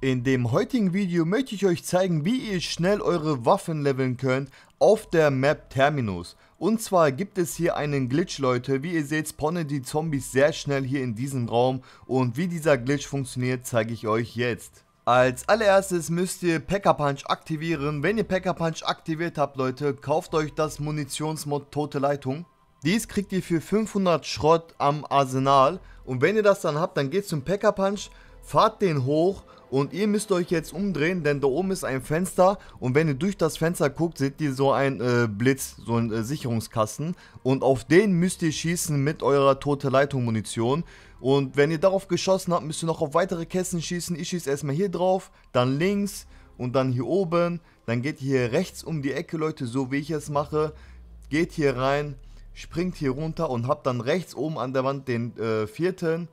In dem heutigen Video möchte ich euch zeigen, wie ihr schnell eure Waffen leveln könnt auf der Map Terminus. Und zwar gibt es hier einen Glitch, Leute. Wie ihr seht, spawnen die Zombies sehr schnell hier in diesem Raum. Und wie dieser Glitch funktioniert, zeige ich euch jetzt. Als allererstes müsst ihr Packer Punch aktivieren. Wenn ihr Packer Punch aktiviert habt, Leute, kauft euch das Munitionsmod Tote Leitung. Dies kriegt ihr für 500 Schrott am Arsenal. Und wenn ihr das dann habt, dann geht zum Packer Punch Fahrt den hoch und ihr müsst euch jetzt umdrehen, denn da oben ist ein Fenster und wenn ihr durch das Fenster guckt, seht ihr so einen äh, Blitz, so einen äh, Sicherungskasten und auf den müsst ihr schießen mit eurer tote Leitung Munition und wenn ihr darauf geschossen habt, müsst ihr noch auf weitere Kästen schießen. Ich schieße erstmal hier drauf, dann links und dann hier oben, dann geht ihr hier rechts um die Ecke, Leute, so wie ich es mache, geht hier rein, springt hier runter und habt dann rechts oben an der Wand den äh, vierten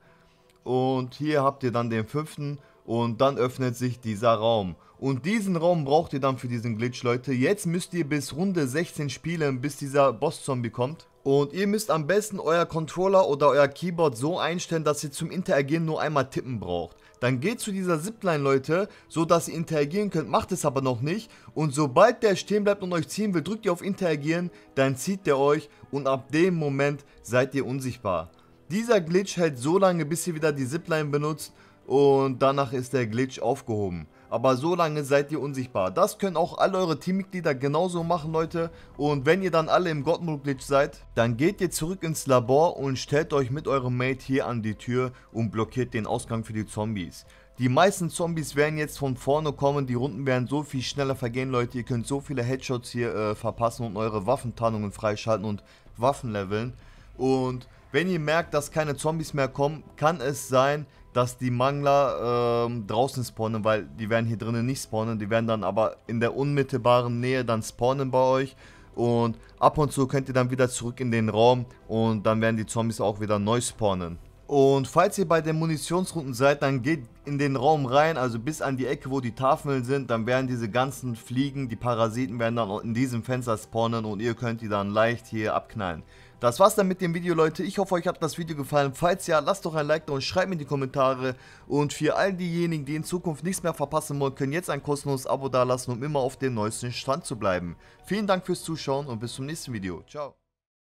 und hier habt ihr dann den fünften und dann öffnet sich dieser Raum. Und diesen Raum braucht ihr dann für diesen Glitch, Leute. Jetzt müsst ihr bis Runde 16 spielen, bis dieser Boss-Zombie kommt. Und ihr müsst am besten euer Controller oder euer Keyboard so einstellen, dass ihr zum Interagieren nur einmal tippen braucht. Dann geht zu dieser Zipline, Leute, so dass ihr interagieren könnt, macht es aber noch nicht. Und sobald der stehen bleibt und euch ziehen will, drückt ihr auf Interagieren, dann zieht der euch und ab dem Moment seid ihr unsichtbar. Dieser Glitch hält so lange, bis ihr wieder die Zipline benutzt und danach ist der Glitch aufgehoben. Aber so lange seid ihr unsichtbar. Das können auch alle eure Teammitglieder genauso machen, Leute. Und wenn ihr dann alle im Godmode Glitch seid, dann geht ihr zurück ins Labor und stellt euch mit eurem Mate hier an die Tür und blockiert den Ausgang für die Zombies. Die meisten Zombies werden jetzt von vorne kommen, die Runden werden so viel schneller vergehen, Leute. Ihr könnt so viele Headshots hier äh, verpassen und eure Waffentarnungen freischalten und Waffen leveln. Und wenn ihr merkt, dass keine Zombies mehr kommen, kann es sein, dass die Mangler ähm, draußen spawnen, weil die werden hier drinnen nicht spawnen. Die werden dann aber in der unmittelbaren Nähe dann spawnen bei euch. Und ab und zu könnt ihr dann wieder zurück in den Raum und dann werden die Zombies auch wieder neu spawnen. Und falls ihr bei den Munitionsrunden seid, dann geht in den Raum rein, also bis an die Ecke, wo die Tafeln sind. Dann werden diese ganzen Fliegen, die Parasiten werden dann in diesem Fenster spawnen und ihr könnt die dann leicht hier abknallen. Das war's dann mit dem Video, Leute. Ich hoffe, euch hat das Video gefallen. Falls ja, lasst doch ein Like da und schreibt mir in die Kommentare. Und für all diejenigen, die in Zukunft nichts mehr verpassen wollen, können jetzt ein kostenloses Abo dalassen, um immer auf dem neuesten Stand zu bleiben. Vielen Dank fürs Zuschauen und bis zum nächsten Video. Ciao.